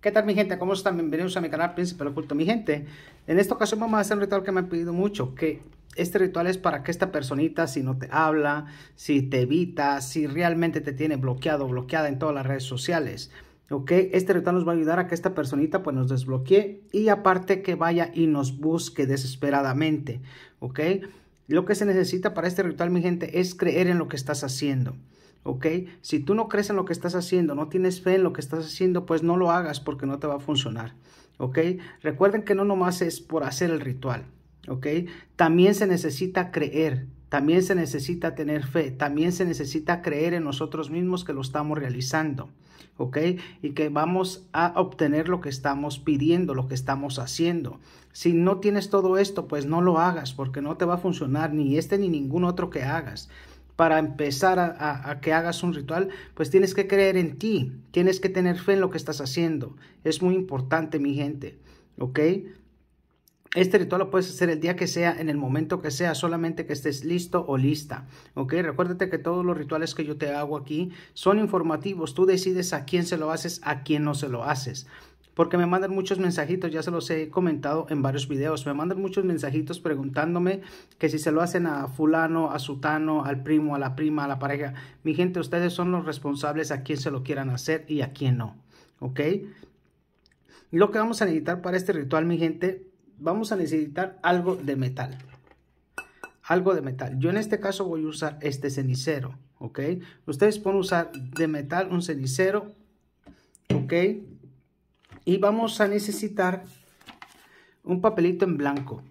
¿Qué tal mi gente? ¿Cómo están? Bienvenidos a mi canal Príncipe Oculto. Mi gente, en esta ocasión vamos a hacer un ritual que me han pedido mucho, que este ritual es para que esta personita, si no te habla, si te evita, si realmente te tiene bloqueado o bloqueada en todas las redes sociales, ¿ok? Este ritual nos va a ayudar a que esta personita pues nos desbloquee y aparte que vaya y nos busque desesperadamente, ¿ok? Lo que se necesita para este ritual, mi gente, es creer en lo que estás haciendo. ¿ok? Si tú no crees en lo que estás haciendo, no tienes fe en lo que estás haciendo, pues no lo hagas porque no te va a funcionar, ¿ok? Recuerden que no nomás es por hacer el ritual, ¿ok? También se necesita creer, también se necesita tener fe, también se necesita creer en nosotros mismos que lo estamos realizando, ¿ok? Y que vamos a obtener lo que estamos pidiendo, lo que estamos haciendo. Si no tienes todo esto, pues no lo hagas porque no te va a funcionar ni este ni ningún otro que hagas para empezar a, que hagas un ritual, pues tienes que creer en ti, tienes que tener fe en lo que estás haciendo. Es muy importante, mi gente, ¿ok? Este ritual lo puedes hacer el día que sea, en el momento que sea, solamente que estés listo o lista, ¿ok? Recuérdate que todos los rituales que yo te hago aquí son informativos, tú decides a quién se lo haces, a quién no se lo haces porque me mandan muchos mensajitos, ya se los he comentado en varios videos, me mandan muchos mensajitos preguntándome que si se lo hacen a fulano, a sutano, al primo, a la prima, a la pareja. Mi gente, ustedes son los responsables a quién se lo quieran hacer y a quién no, ¿ok? Lo que vamos a necesitar para este ritual, mi gente, vamos a necesitar algo de metal. Algo de metal. Yo en este caso voy a usar este cenicero, ¿ok? Ustedes pueden usar de metal un cenicero, ¿ok? Y vamos a necesitar un papelito en blanco.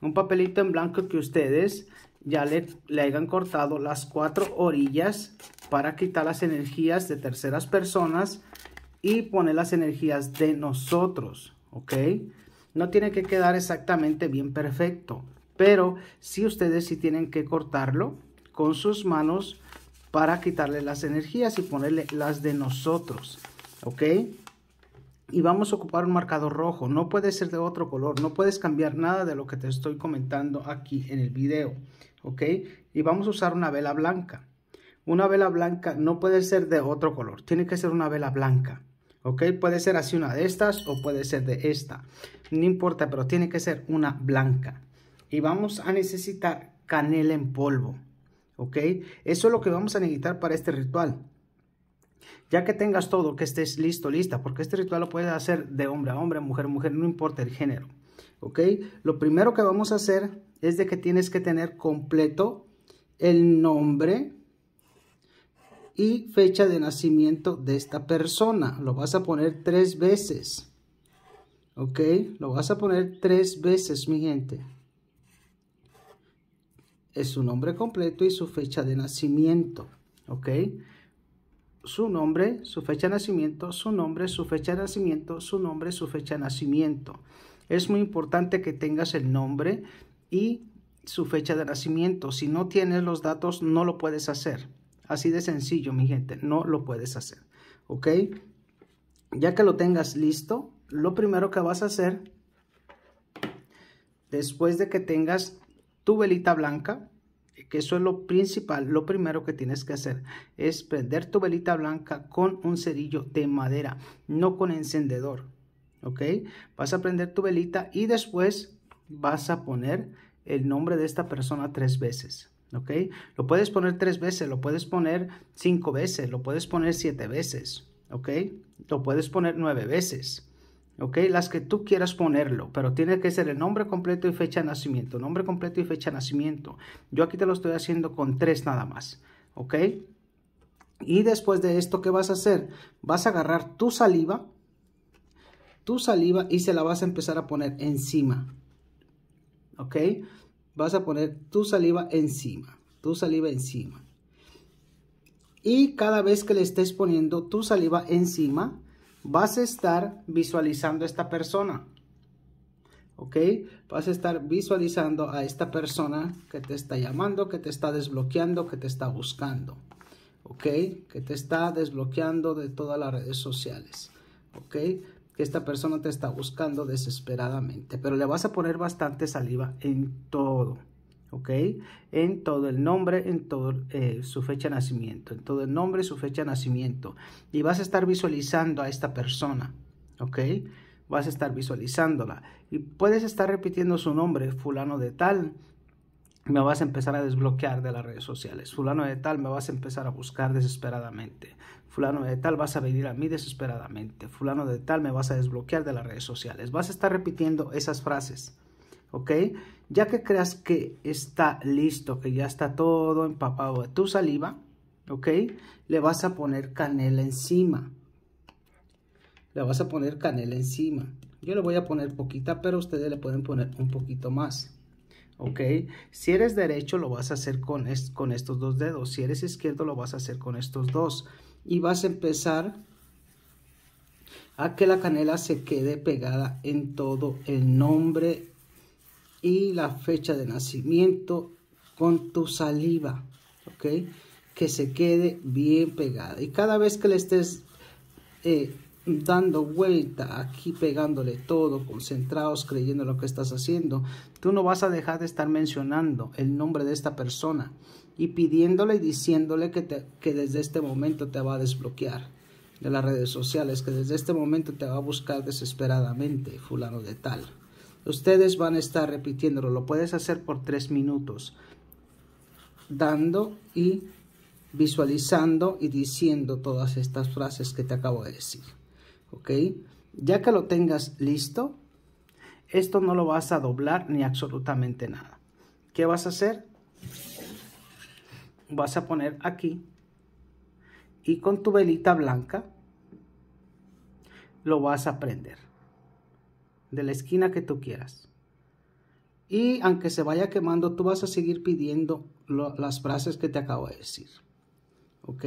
Un papelito en blanco que ustedes ya le, hayan cortado las cuatro orillas para quitar las energías de terceras personas y poner las energías de nosotros, ¿ok? No tiene que quedar exactamente bien perfecto, pero si sí ustedes sí tienen que cortarlo con sus manos para quitarle las energías y ponerle las de nosotros, ¿ok? y vamos a ocupar un marcador rojo. No puede ser de otro color. No puedes cambiar nada de lo que te estoy comentando aquí en el video. ¿Ok? Y vamos a usar una vela blanca. Una vela blanca no puede ser de otro color. Tiene que ser una vela blanca. ¿Ok? Puede ser así una de estas o puede ser de esta. No importa, pero tiene que ser una blanca. Y vamos a necesitar canela en polvo. ¿Ok? Eso es lo que vamos a necesitar para este ritual. Ya que tengas todo, que estés listo, lista, porque este ritual lo puedes hacer de hombre a hombre, mujer a mujer, no importa el género. ¿Ok? Lo primero que vamos a hacer es de que tienes que tener completo el nombre y fecha de nacimiento de esta persona. Lo vas a poner tres veces. ¿Ok? Lo vas a poner tres veces, mi gente. Es su nombre completo y su fecha de nacimiento. ¿Ok? su nombre, su fecha de nacimiento, su nombre, su fecha de nacimiento, su nombre, su fecha de nacimiento. Es muy importante que tengas el nombre y su fecha de nacimiento. Si no tienes los datos, no lo puedes hacer. Así de sencillo, mi gente, no lo puedes hacer. ¿Ok? Ya que lo tengas listo, lo primero que vas a hacer, después de que tengas tu velita blanca, eh, que eso es lo principal, lo primero que tienes que hacer es prender tu velita blanca con un cerillo de madera, no con encendedor, ¿ok? Vas a prender tu velita y después vas a poner el nombre de esta persona tres veces, ¿ok? Lo puedes poner tres veces, lo puedes poner cinco veces, lo puedes poner siete veces, ¿ok? Lo puedes poner nueve veces, ¿ok? Las que tú quieras ponerlo, pero tiene que ser el nombre completo y fecha de nacimiento, nombre completo y fecha de nacimiento. Yo aquí te lo estoy haciendo con tres nada más, ¿ok? Y después de esto, ¿qué vas a hacer? Vas a agarrar tu saliva, tu saliva y se la vas a empezar a poner encima, ¿ok? Vas a poner tu saliva encima, tu saliva encima. Y cada vez que le estés poniendo tu saliva encima, vas a estar visualizando a esta persona. ¿Ok? Vas a estar visualizando a esta persona que te está llamando, que te está desbloqueando, que te está buscando. ¿Ok? Que te está desbloqueando de todas las redes sociales. ¿Ok? Que esta persona te está buscando desesperadamente. Pero le vas a poner bastante saliva en todo. ¿ok? En todo el nombre, en todo eh, su fecha de nacimiento, en todo el nombre, su fecha de nacimiento. Y vas a estar visualizando a esta persona, ¿ok? Vas a estar visualizándola. Y puedes estar repitiendo su nombre, fulano de tal. Me vas a empezar a desbloquear de las redes sociales. Fulano de tal, me vas a empezar a buscar desesperadamente. Fulano de tal, vas a venir a mí desesperadamente. Fulano de tal, me vas a desbloquear de las redes sociales. Vas a estar repitiendo esas frases. ¿ok? Ya que creas que está listo, que ya está todo empapado de tu saliva, ¿ok? Le vas a poner canela encima. Le vas a poner canela encima. Yo le voy a poner poquita, pero ustedes le pueden poner un poquito más. ¿Ok? Si eres derecho, lo vas a hacer con, con estos dos dedos. Si eres izquierdo, lo vas a hacer con estos dos. Y vas a empezar a que la canela se quede pegada en todo el nombre y la fecha de nacimiento con tu saliva, ¿ok? Que se quede bien pegada. Y cada vez que le estés eh, dando vuelta aquí, pegándole todo, concentrados, creyendo lo que estás haciendo, tú no vas a dejar de estar mencionando el nombre de esta persona y pidiéndole y diciéndole que, que desde este momento te va a desbloquear de las redes sociales, que desde este momento te va a buscar desesperadamente fulano de tal. Ustedes van a estar repitiéndolo. Lo puedes hacer por tres minutos. Dando y visualizando y diciendo todas estas frases que te acabo de decir. ¿Ok? Ya que lo tengas listo, esto no lo vas a doblar ni absolutamente nada. ¿Qué vas a hacer? Vas a poner aquí y con tu velita blanca lo vas a prender de la esquina que tú quieras. Y aunque se vaya quemando, tú vas a seguir pidiendo las frases que te acabo de decir. ¿Ok?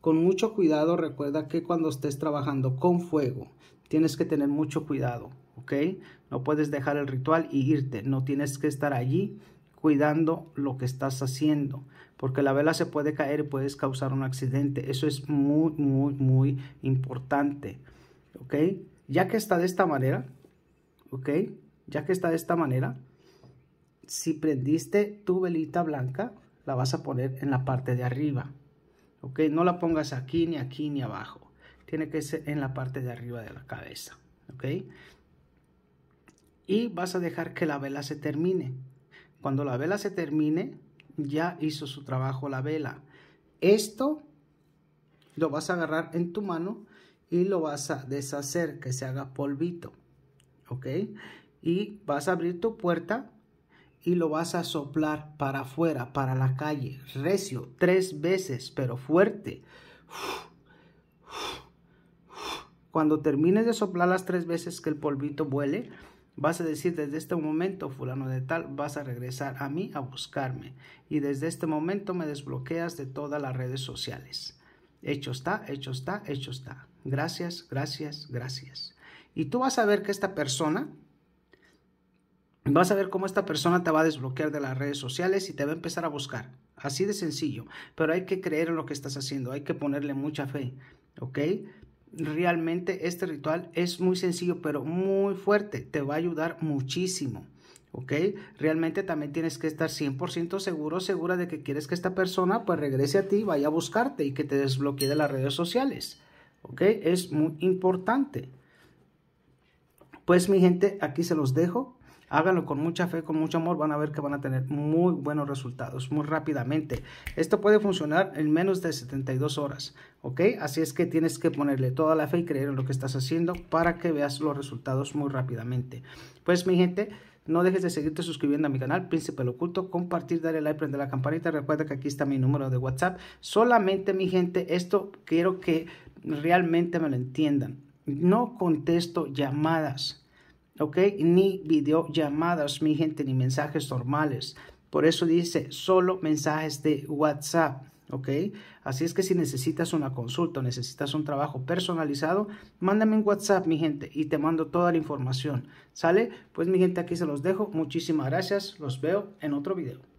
Con mucho cuidado, recuerda que cuando estés trabajando con fuego, tienes que tener mucho cuidado. ¿Ok? No puedes dejar el ritual y irte. No tienes que estar allí cuidando lo que estás haciendo, porque la vela se puede caer y puedes causar un accidente. Eso es muy, muy, muy importante. ¿Ok? Ya que está de esta manera, ¿ok? Ya que está de esta manera, si prendiste tu velita blanca, la vas a poner en la parte de arriba, ¿ok? No la pongas aquí, ni aquí, ni abajo. Tiene que ser en la parte de arriba de la cabeza, Y vas a dejar que la vela se termine. Cuando la vela se termine, ya hizo su trabajo la vela. Esto lo vas a agarrar en tu mano y lo vas a deshacer, que se haga polvito. ¿ok? Y vas a abrir tu puerta y lo vas a soplar para afuera, para la calle, recio, tres veces, pero fuerte. Cuando termines de soplar las tres veces que el polvito vuele, vas a decir desde este momento, fulano de tal, vas a regresar a mí a buscarme. Y desde este momento me desbloqueas de todas las redes sociales. Hecho está, hecho está, hecho está. Gracias, gracias, gracias. Y tú vas a ver que esta persona, vas a ver cómo esta persona te va a desbloquear de las redes sociales y te va a empezar a buscar. Así de sencillo. Pero hay que creer en lo que estás haciendo, hay que ponerle mucha fe, ¿ok? Realmente este ritual es muy sencillo, pero muy fuerte. Te va a ayudar muchísimo. ¿ok? Realmente también tienes que estar 100% seguro, segura de que quieres que esta persona pues regrese a ti, vaya a buscarte y que te desbloquee de las redes sociales, ¿ok? Es muy importante. Pues mi gente, aquí se los dejo. Háganlo con mucha fe, con mucho amor, van a ver que van a tener muy buenos resultados, muy rápidamente. Esto puede funcionar en menos de 72 horas, ¿ok? Así es que tienes que ponerle toda la fe y creer en lo que estás haciendo para que veas los resultados muy rápidamente. Pues mi gente, no dejes de seguirte suscribiendo a mi canal Príncipe el Oculto, compartir, darle like, prender la campanita. Recuerda que aquí está mi número de WhatsApp. Solamente mi gente, esto quiero que realmente me lo entiendan. No contesto llamadas, ¿ok? Ni videollamadas, mi gente, ni mensajes normales. Por eso dice solo mensajes de WhatsApp, ¿ok? Así es que si necesitas una consulta, o necesitas un trabajo personalizado, mándame un WhatsApp, mi gente, y te mando toda la información, ¿sale? Pues mi gente, aquí se los dejo. Muchísimas gracias. Los veo en otro video.